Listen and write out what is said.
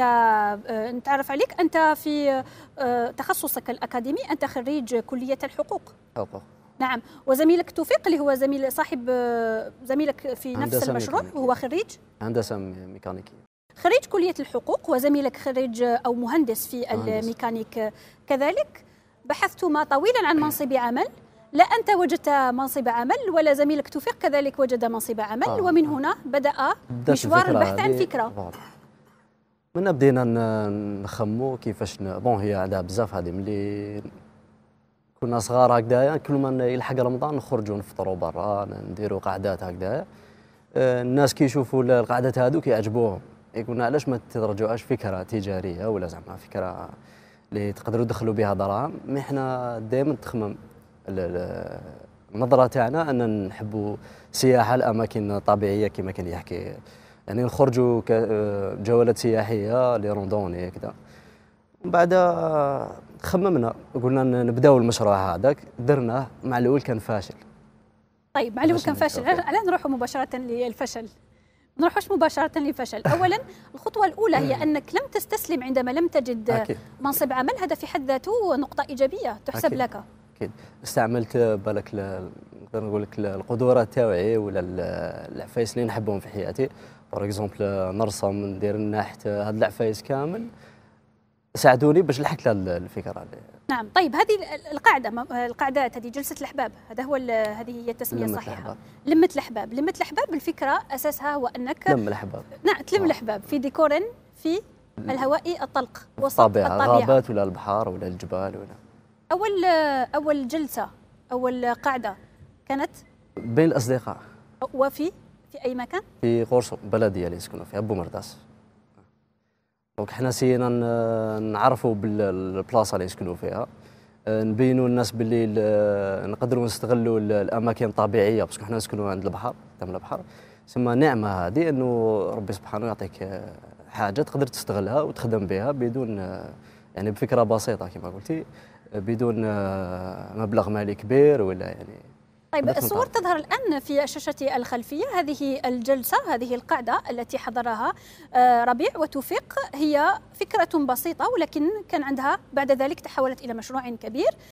آه، نتعرف عليك انت في آه، تخصصك الاكاديمي انت خريج كليه الحقوق حقوق نعم وزميلك توفيق اللي هو زميل صاحب آه، زميلك في نفس المشروع ميكانيكي. هو خريج هندسه ميكانيكيه خريج كليه الحقوق وزميلك خريج او مهندس في مهندس. الميكانيك كذلك بحثتما طويلا عن منصب عمل لا انت وجدت منصب عمل ولا زميلك توفيق كذلك وجد منصب عمل آه. ومن هنا بدا مشوار البحث عن فكره من بدينا نخمو كيفاش بون هي عندها بزاف هذه ملي كنا صغار هكذايا كل ما يلحق رمضان نخرجوا نفطروا برا نديروا قعدات هكذايا آه، الناس كي يشوفوا القعدات هذو كيعجبوهم يقولنا علاش ما تدرجوهاش فكره تجاريه ولا زعما فكره اللي تقدروا تدخلوا بها دراهم مي حنا دائما تخمم النظره تاعنا ان نحبوا السياحه الاماكن الطبيعيه كما كان يحكي يعني نخرجوا كجولات آه، سياحيه لي روندوني كذا من بعد آه، خممنا قلنا نبداو المشروع هذاك درناه مع الاول كان فاشل طيب مع الاول كان فاشل الان نروحوا مباشره للفشل ما نروحوش مباشرة للفشل أولا الخطوة الأولى هي أنك لم تستسلم عندما لم تجد أكيد. منصب عمل هذا في حد ذاته نقطة إيجابية تحسب أكيد. لك أكيد استعملت بالك نقدر نقول لك القدرات تاوعي ولا العفايس اللي نحبهم في حياتي بار اكزومبل نرسم ندير النحت هاد العفايس كامل ساعدوني باش لحقت الفكره هذه نعم طيب هذه القاعده القاعدات هذه جلسه الاحباب هذا هو هذه هي التسميه الصحيحه لمه الاحباب لمه الاحباب الفكره اساسها هو انك تلم الاحباب نعم تلم آه. الاحباب في ديكور في الهواء الطلق وسط الطبيعه الغابات ولا البحار ولا الجبال ولا اول اول جلسه اول قاعده كانت بين الأصدقاء وفي في أي مكان؟ في قرص بلدية اللي يسكنوا فيها بومرداس دونك حنا سينا نعرفوا بالبلاصة اللي يسكنوا فيها آه، نبينوا الناس باللي آه، نقدروا نستغلوا الاماكن الطبيعيه باسكو حنا نسكنوا عند البحر قدام البحر سما نعمه هذه انه ربي سبحانه يعطيك آه، حاجه تقدر تستغلها وتخدم بها بدون يعني بفكره بسيطه كما قلتي بدون مبلغ مالي كبير ولا يعني طيب الصور تظهر الآن في الشاشة الخلفية هذه الجلسة هذه القعدة التي حضرها آه، ربيع وتوفيق هي فكرة بسيطة ولكن كان عندها بعد ذلك تحولت إلى مشروع كبير